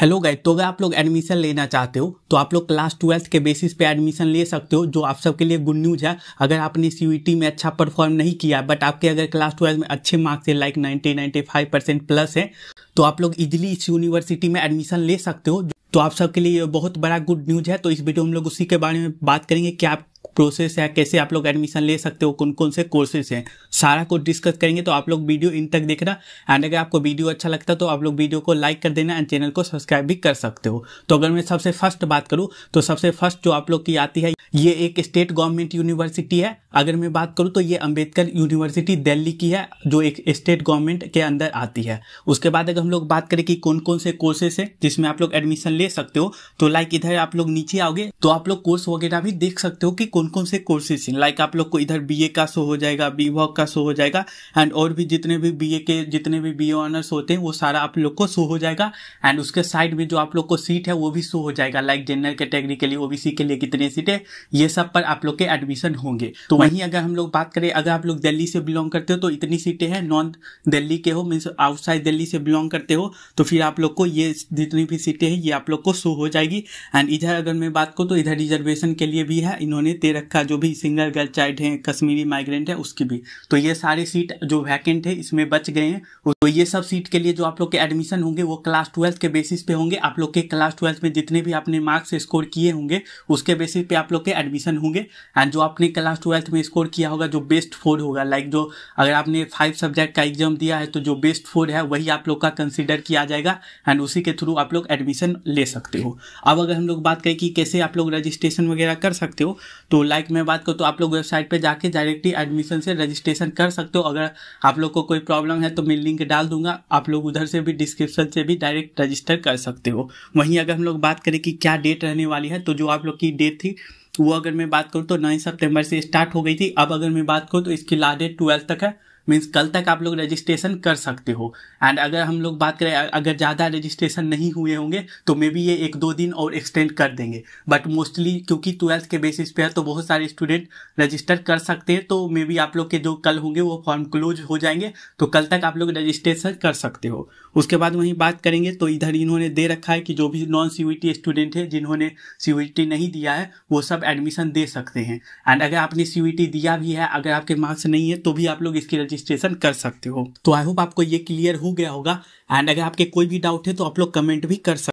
hello guys तो अगर आप लोग एडमिशन लेना चाहते हो तो आप लोग क्लास ट्वेल्थ के बेसिस पे एडमिशन ले सकते हो जो आप सबके लिए गुड न्यूज है अगर आपने सी में अच्छा परफॉर्म नहीं किया बट आपके अगर क्लास ट्वेल्थ में अच्छे मार्क्स है लाइक 90 95 परसेंट प्लस है तो आप लोग इजिली इस यूनिवर्सिटी में एडमिशन ले सकते हो तो आप सबके लिए बहुत बड़ा गुड न्यूज है तो इस वीडियो हम लोग उसी के बारे में बात करेंगे कि आप प्रोसेस है कैसे आप लोग एडमिशन ले सकते हो कौन कौन से कोर्सेज हैं सारा कुछ डिस्कस करेंगे तो आप लोग वीडियो इन तक देखना एंड अगर आपको वीडियो अच्छा लगता है तो आप लोग वीडियो को लाइक कर देना एंड चैनल को सब्सक्राइब भी कर सकते हो तो अगर मैं सबसे फर्स्ट बात करूँ तो सबसे फर्स्ट जो आप लोग की आती है ये एक स्टेट गवर्नमेंट यूनिवर्सिटी है अगर मैं बात करूँ तो ये अंबेडकर यूनिवर्सिटी दिल्ली की है जो एक स्टेट गवर्नमेंट के अंदर आती है उसके बाद अगर हम लोग बात करें कि कौन कौन से कोर्सेस है जिसमें आप लोग एडमिशन ले सकते हो तो लाइक इधर आप लोग नीचे आओगे तो आप लोग कोर्स वगैरह भी देख सकते हो कि कौन कौन से कोर्सेस हैं लाइक आप लोग को इधर बी का शो हो जाएगा बी का शो हो जाएगा एंड और भी जितने भी बी के जितने भी बी ऑनर्स होते हैं वो सारा आप लोग को शो हो जाएगा एंड उसके साइड में जो आप लोग को सीट है वो भी शो हो जाएगा लाइक जनरल कैटेगरी के लिए ओ के लिए कितनी सीट है ये सब पर आप लोग के एडमिशन होंगे तो वहीं अगर हम लोग बात करें अगर आप लोग दिल्ली से बिलोंग करते हो तो इतनी सीटें हैं नॉन दिल्ली के हो मीन्स आउटसाइड दिल्ली से बिलोंग करते हो तो फिर आप लोग को ये जितनी भी सीटें हैं ये आप लोग को शो हो जाएगी एंड इधर अगर मैं बात करूँ तो इधर रिजर्वेशन के लिए भी है इन्होंने दे रखा जो भी सिंगल गर्ल चाइल्ड है कश्मीरी माइग्रेंट है उसकी भी तो ये सारे सीट जो वैकेंट है इसमें बच गए हैं तो ये सब सीट के लिए जो आप लोग के एडमिशन होंगे वो क्लास ट्वेल्थ के बेसिस पे होंगे आप लोग के क्लास ट्वेल्थ में जितने भी आपने मार्क्स स्कोर किए होंगे उसके बेसिस पे आप लोग होते हैं एडमिशन होंगे एंड जो आपने क्लास ट्वेल्थ में स्कोर किया होगा जो बेस्ट फोर होगा लाइक जो अगर आपने फाइव सब्जेक्ट का एग्जाम दिया है तो जो बेस्ट फोर है वही आप लोग का कंसिडर किया जाएगा एंड उसी के थ्रू आप लोग एडमिशन ले सकते हो अब अगर हम लोग बात करें कि कैसे आप लोग रजिस्ट्रेशन वगैरह कर सकते हो तो लाइक मैं बात करूँ तो आप लोग वेबसाइट पर जाके डायरेक्टली एडमिशन से रजिस्ट्रेशन कर सकते हो अगर आप लोग को कोई प्रॉब्लम है तो मैं लिंक डाल दूंगा आप लोग उधर से भी डिस्क्रिप्शन से भी डायरेक्ट रजिस्टर कर सकते हो वहीं अगर हम लोग बात करें कि क्या डेट रहने वाली है तो जो आप लोग की डेट थी वो अगर मैं बात करूँ तो नौ सितंबर से स्टार्ट हो गई थी अब अगर मैं बात करूँ तो इसकी लास्ट डेट ट्वेल्थ तक है मीन्स कल तक आप लोग रजिस्ट्रेशन कर सकते हो एंड अगर हम लोग बात करें अगर ज़्यादा रजिस्ट्रेशन नहीं हुए होंगे तो मे बी ये एक दो दिन और एक्सटेंड कर देंगे बट मोस्टली क्योंकि ट्वेल्थ के बेसिस पे है तो बहुत सारे स्टूडेंट रजिस्टर कर सकते हैं तो मे बी आप लोग के जो कल होंगे वो फॉर्म क्लोज हो जाएंगे तो कल तक आप लोग रजिस्ट्रेशन कर सकते हो उसके बाद वहीं बात करेंगे तो इधर इन्होंने दे रखा है कि जो भी नॉन सी स्टूडेंट है जिन्होंने सी नहीं दिया है वो सब एडमिशन दे सकते हैं एंड अगर आपने सी दिया भी है अगर आपके मार्क्स नहीं है तो भी आप लोग इसकी रजिस्ट्रेशन कर सकते हो तो आई होप आपको ये क्लियर हो गया होगा एंड अगर आपके कोई भी डाउट है तो आप लोग कमेंट भी कर सकते